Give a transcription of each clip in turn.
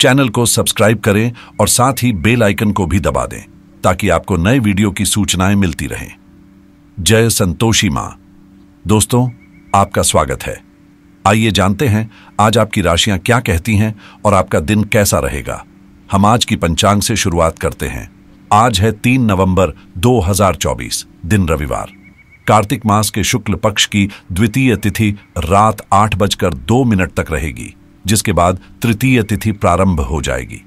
Channel को subscribe करें और साथ ही बेल आइकन को भी दबा दें ताकि आपको नए वीडियो की सूचनाएं मिलती रहें जय संतोषी मां दोस्तों आपका स्वागत है आइए जानते हैं आज आपकी राशियां क्या कहती हैं और आपका दिन कैसा रहेगा हम आज की पंचांग से शुरुआत करते हैं आज है तीन नवंबर 2024 दिन रविवार कार्तिक मास के शुक्ल पक्ष की द्वितीय तिथि रात आठ बजकर दो मिनट तक रहेगी जिसके बाद तृतीय तिथि प्रारंभ हो जाएगी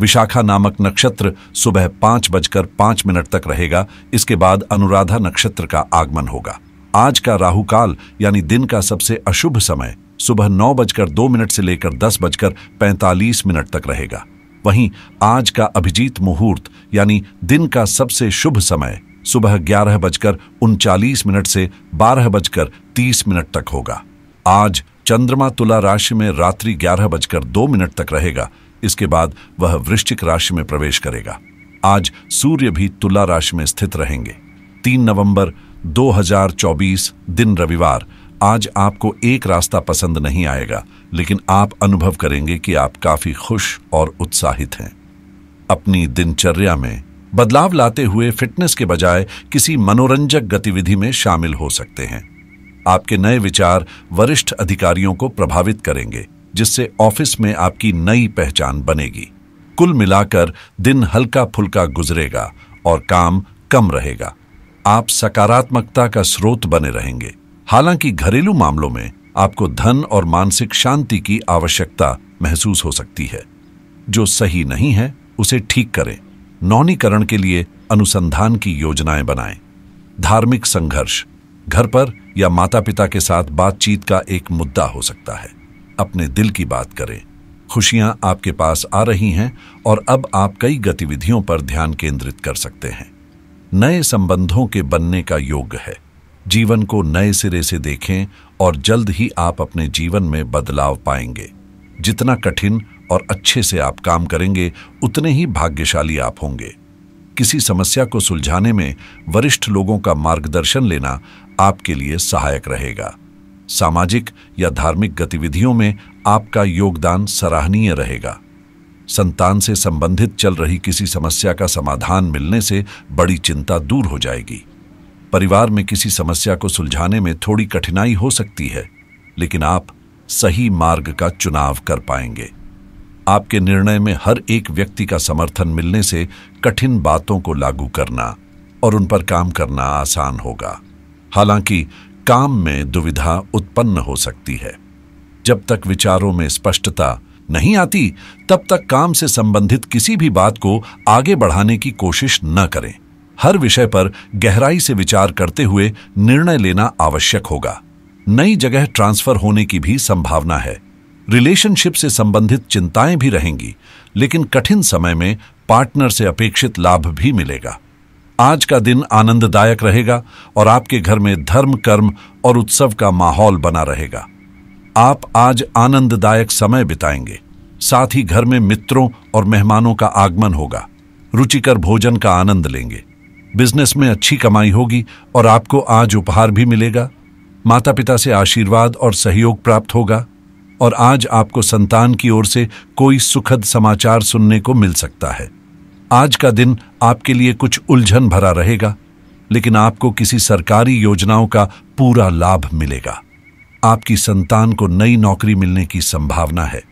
विशाखा नामक नक्षत्र सुबह पांच बजकर पांच मिनट तक रहेगा इसके बाद अनुराधा नक्षत्र का आगमन होगा आज का राहु काल यानी दिन का सबसे अशुभ समय सुबह नौ बजकर दो मिनट से लेकर दस बजकर पैंतालीस मिनट तक रहेगा वहीं आज का अभिजीत मुहूर्त यानी दिन का सबसे शुभ समय सुबह ग्यारह बजकर उनचालीस मिनट से बारह बजकर तीस मिनट तक होगा आज चंद्रमा तुला राशि में रात्रि ग्यारह बजकर दो मिनट तक रहेगा इसके बाद वह वृश्चिक राशि में प्रवेश करेगा आज सूर्य भी तुला राशि में स्थित रहेंगे तीन नवंबर 2024 दिन रविवार आज आपको एक रास्ता पसंद नहीं आएगा लेकिन आप अनुभव करेंगे कि आप काफी खुश और उत्साहित हैं अपनी दिनचर्या में बदलाव लाते हुए फिटनेस के बजाय किसी मनोरंजक गतिविधि में शामिल हो सकते हैं आपके नए विचार वरिष्ठ अधिकारियों को प्रभावित करेंगे जिससे ऑफिस में आपकी नई पहचान बनेगी कुल मिलाकर दिन हल्का फुल्का गुजरेगा और काम कम रहेगा आप सकारात्मकता का स्रोत बने रहेंगे हालांकि घरेलू मामलों में आपको धन और मानसिक शांति की आवश्यकता महसूस हो सकती है जो सही नहीं है उसे ठीक करें नौनीकरण के लिए अनुसंधान की योजनाएं बनाएं धार्मिक संघर्ष घर पर या माता पिता के साथ बातचीत का एक मुद्दा हो सकता है अपने दिल की बात करें खुशियां आपके पास आ रही हैं और अब आप कई गतिविधियों पर ध्यान केंद्रित कर सकते हैं नए संबंधों के बनने का योग है जीवन को नए सिरे से देखें और जल्द ही आप अपने जीवन में बदलाव पाएंगे जितना कठिन और अच्छे से आप काम करेंगे उतने ही भाग्यशाली आप होंगे किसी समस्या को सुलझाने में वरिष्ठ लोगों का मार्गदर्शन लेना आपके लिए सहायक रहेगा सामाजिक या धार्मिक गतिविधियों में आपका योगदान सराहनीय रहेगा संतान से संबंधित चल रही किसी समस्या का समाधान मिलने से बड़ी चिंता दूर हो जाएगी परिवार में किसी समस्या को सुलझाने में थोड़ी कठिनाई हो सकती है लेकिन आप सही मार्ग का चुनाव कर पाएंगे आपके निर्णय में हर एक व्यक्ति का समर्थन मिलने से कठिन बातों को लागू करना और उन पर काम करना आसान होगा हालांकि काम में दुविधा उत्पन्न हो सकती है जब तक विचारों में स्पष्टता नहीं आती तब तक काम से संबंधित किसी भी बात को आगे बढ़ाने की कोशिश न करें हर विषय पर गहराई से विचार करते हुए निर्णय लेना आवश्यक होगा नई जगह ट्रांसफर होने की भी संभावना है रिलेशनशिप से संबंधित चिंताएं भी रहेंगी लेकिन कठिन समय में पार्टनर से अपेक्षित लाभ भी मिलेगा आज का दिन आनंददायक रहेगा और आपके घर में धर्म कर्म और उत्सव का माहौल बना रहेगा आप आज आनंददायक समय बिताएंगे साथ ही घर में मित्रों और मेहमानों का आगमन होगा रुचिकर भोजन का आनंद लेंगे बिजनेस में अच्छी कमाई होगी और आपको आज उपहार भी मिलेगा माता पिता से आशीर्वाद और सहयोग प्राप्त होगा और आज आपको संतान की ओर से कोई सुखद समाचार सुनने को मिल सकता है आज का दिन आपके लिए कुछ उलझन भरा रहेगा लेकिन आपको किसी सरकारी योजनाओं का पूरा लाभ मिलेगा आपकी संतान को नई नौकरी मिलने की संभावना है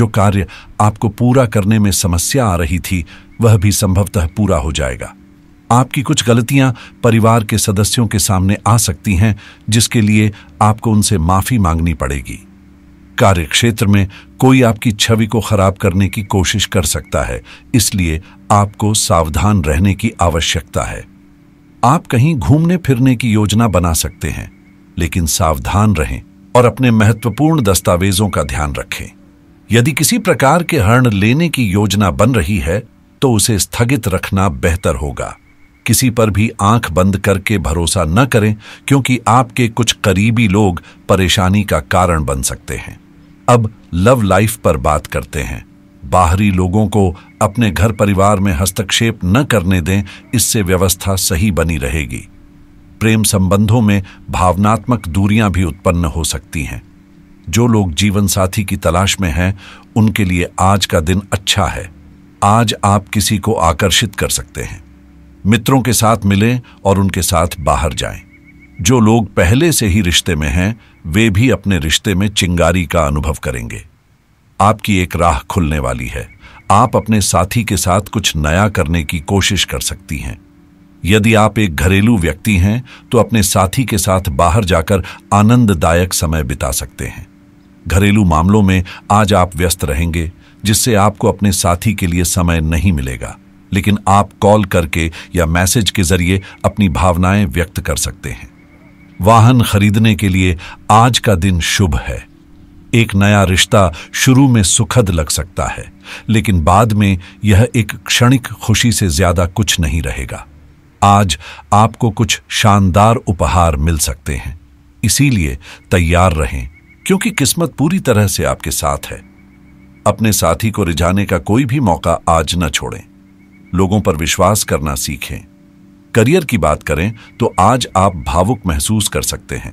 जो कार्य आपको पूरा करने में समस्या आ रही थी वह भी संभवतः पूरा हो जाएगा आपकी कुछ गलतियां परिवार के सदस्यों के सामने आ सकती हैं जिसके लिए आपको उनसे माफी मांगनी पड़ेगी कार्य क्षेत्र में कोई आपकी छवि को खराब करने की कोशिश कर सकता है इसलिए आपको सावधान रहने की आवश्यकता है आप कहीं घूमने फिरने की योजना बना सकते हैं लेकिन सावधान रहें और अपने महत्वपूर्ण दस्तावेजों का ध्यान रखें यदि किसी प्रकार के हर्ण लेने की योजना बन रही है तो उसे स्थगित रखना बेहतर होगा किसी पर भी आंख बंद करके भरोसा न करें क्योंकि आपके कुछ करीबी लोग परेशानी का कारण बन सकते हैं अब लव लाइफ पर बात करते हैं बाहरी लोगों को अपने घर परिवार में हस्तक्षेप न करने दें इससे व्यवस्था सही बनी रहेगी प्रेम संबंधों में भावनात्मक दूरियां भी उत्पन्न हो सकती हैं जो लोग जीवन साथी की तलाश में हैं उनके लिए आज का दिन अच्छा है आज आप किसी को आकर्षित कर सकते हैं मित्रों के साथ मिलें और उनके साथ बाहर जाएं। जो लोग पहले से ही रिश्ते में हैं वे भी अपने रिश्ते में चिंगारी का अनुभव करेंगे आपकी एक राह खुलने वाली है आप अपने साथी के साथ कुछ नया करने की कोशिश कर सकती हैं यदि आप एक घरेलू व्यक्ति हैं तो अपने साथी के साथ बाहर जाकर आनंददायक समय बिता सकते हैं घरेलू मामलों में आज आप व्यस्त रहेंगे जिससे आपको अपने साथी के लिए समय नहीं मिलेगा लेकिन आप कॉल करके या मैसेज के जरिए अपनी भावनाएं व्यक्त कर सकते हैं वाहन खरीदने के लिए आज का दिन शुभ है एक नया रिश्ता शुरू में सुखद लग सकता है लेकिन बाद में यह एक क्षणिक खुशी से ज्यादा कुछ नहीं रहेगा आज आपको कुछ शानदार उपहार मिल सकते हैं इसीलिए तैयार रहें क्योंकि किस्मत पूरी तरह से आपके साथ है अपने साथी को रिझाने का कोई भी मौका आज न छोड़ें लोगों पर विश्वास करना सीखें करियर की बात करें तो आज आप भावुक महसूस कर सकते हैं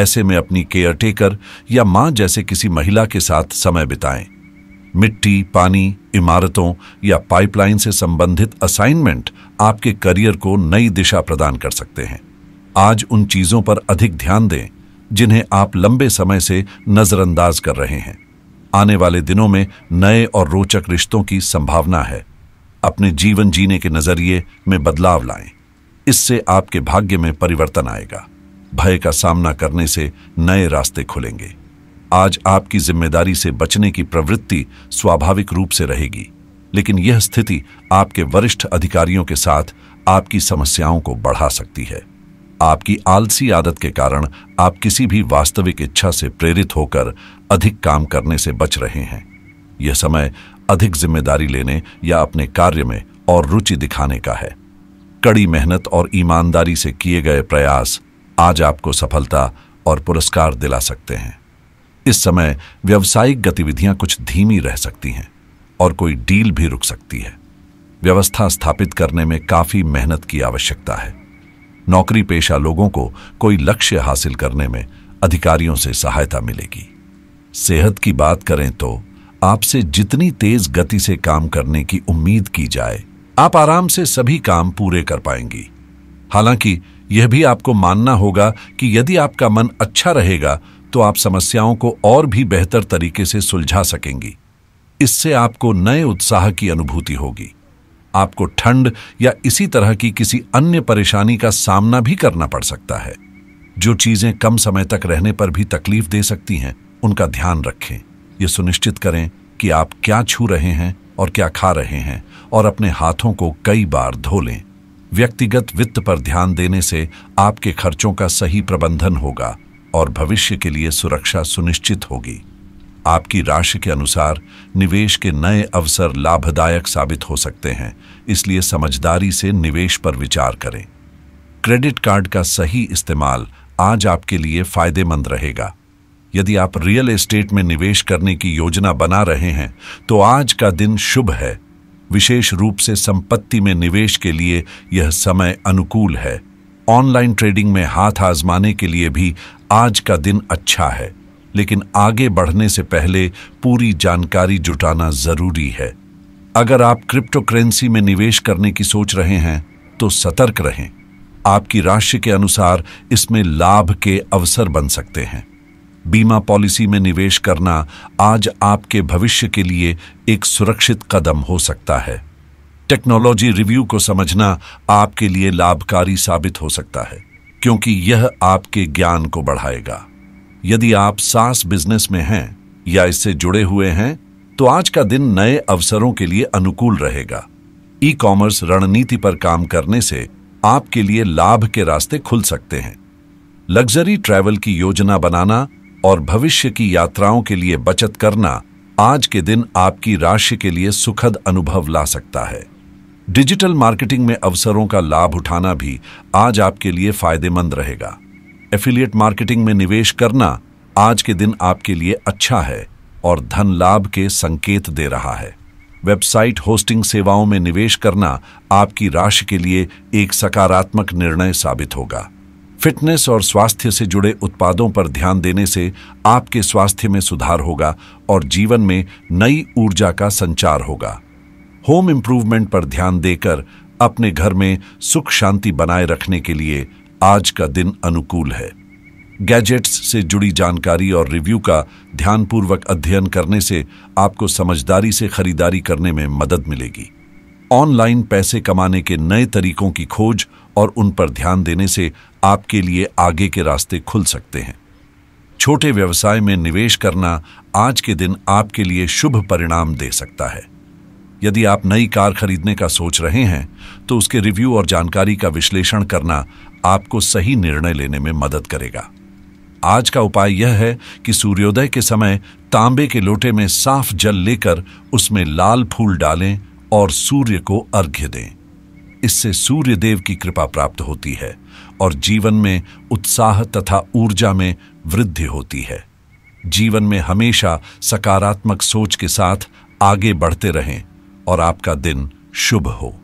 ऐसे में अपनी केयरटेकर या मां जैसे किसी महिला के साथ समय बिताएं मिट्टी पानी इमारतों या पाइपलाइन से संबंधित असाइनमेंट आपके करियर को नई दिशा प्रदान कर सकते हैं आज उन चीज़ों पर अधिक ध्यान दें जिन्हें आप लंबे समय से नज़रअंदाज कर रहे हैं आने वाले दिनों में नए और रोचक रिश्तों की संभावना है अपने जीवन जीने के नज़रिए में बदलाव लाएं इससे आपके भाग्य में परिवर्तन आएगा भय का सामना करने से नए रास्ते खुलेंगे आज आपकी जिम्मेदारी से बचने की प्रवृत्ति स्वाभाविक रूप से रहेगी लेकिन यह स्थिति आपके वरिष्ठ अधिकारियों के साथ आपकी समस्याओं को बढ़ा सकती है आपकी आलसी आदत के कारण आप किसी भी वास्तविक इच्छा से प्रेरित होकर अधिक काम करने से बच रहे हैं यह समय अधिक जिम्मेदारी लेने या अपने कार्य में और रुचि दिखाने का है कड़ी मेहनत और ईमानदारी से किए गए प्रयास आज आपको सफलता और पुरस्कार दिला सकते हैं इस समय व्यवसायिक गतिविधियां कुछ धीमी रह सकती हैं और कोई डील भी रुक सकती है व्यवस्था स्थापित करने में काफी मेहनत की आवश्यकता है नौकरी पेशा लोगों को कोई लक्ष्य हासिल करने में अधिकारियों से सहायता मिलेगी सेहत की बात करें तो आपसे जितनी तेज गति से काम करने की उम्मीद की जाए आप आराम से सभी काम पूरे कर पाएंगी हालांकि यह भी आपको मानना होगा कि यदि आपका मन अच्छा रहेगा तो आप समस्याओं को और भी बेहतर तरीके से सुलझा सकेंगी इससे आपको नए उत्साह की अनुभूति होगी आपको ठंड या इसी तरह की किसी अन्य परेशानी का सामना भी करना पड़ सकता है जो चीजें कम समय तक रहने पर भी तकलीफ दे सकती हैं उनका ध्यान रखें यह सुनिश्चित करें कि आप क्या छू रहे हैं और क्या खा रहे हैं और अपने हाथों को कई बार धो लें व्यक्तिगत वित्त पर ध्यान देने से आपके खर्चों का सही प्रबंधन होगा और भविष्य के लिए सुरक्षा सुनिश्चित होगी आपकी राशि के अनुसार निवेश के नए अवसर लाभदायक साबित हो सकते हैं इसलिए समझदारी से निवेश पर विचार करें क्रेडिट कार्ड का सही इस्तेमाल आज आपके लिए फायदेमंद रहेगा यदि आप रियल एस्टेट में निवेश करने की योजना बना रहे हैं तो आज का दिन शुभ है विशेष रूप से संपत्ति में निवेश के लिए यह समय अनुकूल है ऑनलाइन ट्रेडिंग में हाथ आजमाने के लिए भी आज का दिन अच्छा है लेकिन आगे बढ़ने से पहले पूरी जानकारी जुटाना जरूरी है अगर आप क्रिप्टो करेंसी में निवेश करने की सोच रहे हैं तो सतर्क रहें आपकी राशि के अनुसार इसमें लाभ के अवसर बन सकते हैं बीमा पॉलिसी में निवेश करना आज आपके भविष्य के लिए एक सुरक्षित कदम हो सकता है टेक्नोलॉजी रिव्यू को समझना आपके लिए लाभकारी साबित हो सकता है क्योंकि यह आपके ज्ञान को बढ़ाएगा यदि आप सास बिजनेस में हैं या इससे जुड़े हुए हैं तो आज का दिन नए अवसरों के लिए अनुकूल रहेगा ई कॉमर्स रणनीति पर काम करने से आपके लिए लाभ के रास्ते खुल सकते हैं लग्जरी ट्रैवल की योजना बनाना और भविष्य की यात्राओं के लिए बचत करना आज के दिन आपकी राशि के लिए सुखद अनुभव ला सकता है डिजिटल मार्केटिंग में अवसरों का लाभ उठाना भी आज आपके लिए फायदेमंद रहेगा एफिलिएट मार्केटिंग में निवेश करना आज के दिन आपके लिए अच्छा है और धन लाभ के संकेत दे रहा है वेबसाइट होस्टिंग सेवाओं में निवेश करना आपकी राशि के लिए एक सकारात्मक निर्णय साबित होगा फिटनेस और स्वास्थ्य से जुड़े उत्पादों पर ध्यान देने से आपके स्वास्थ्य में सुधार होगा और जीवन में नई ऊर्जा का संचार होगा होम इम्प्रूवमेंट पर ध्यान देकर अपने घर में सुख शांति बनाए रखने के लिए आज का दिन अनुकूल है गैजेट्स से जुड़ी जानकारी और रिव्यू का ध्यानपूर्वक अध्ययन करने से आपको समझदारी से खरीदारी करने में मदद मिलेगी ऑनलाइन पैसे कमाने के नए तरीकों की खोज और उन पर ध्यान देने से आपके लिए आगे के रास्ते खुल सकते हैं छोटे व्यवसाय में निवेश करना आज के दिन आपके लिए शुभ परिणाम दे सकता है यदि आप नई कार खरीदने का सोच रहे हैं तो उसके रिव्यू और जानकारी का विश्लेषण करना आपको सही निर्णय लेने में मदद करेगा आज का उपाय यह है कि सूर्योदय के समय तांबे के लोटे में साफ जल लेकर उसमें लाल फूल डालें और सूर्य को अर्घ्य दें इससे सूर्य देव की कृपा प्राप्त होती है और जीवन में उत्साह तथा ऊर्जा में वृद्धि होती है जीवन में हमेशा सकारात्मक सोच के साथ आगे बढ़ते रहें और आपका दिन शुभ हो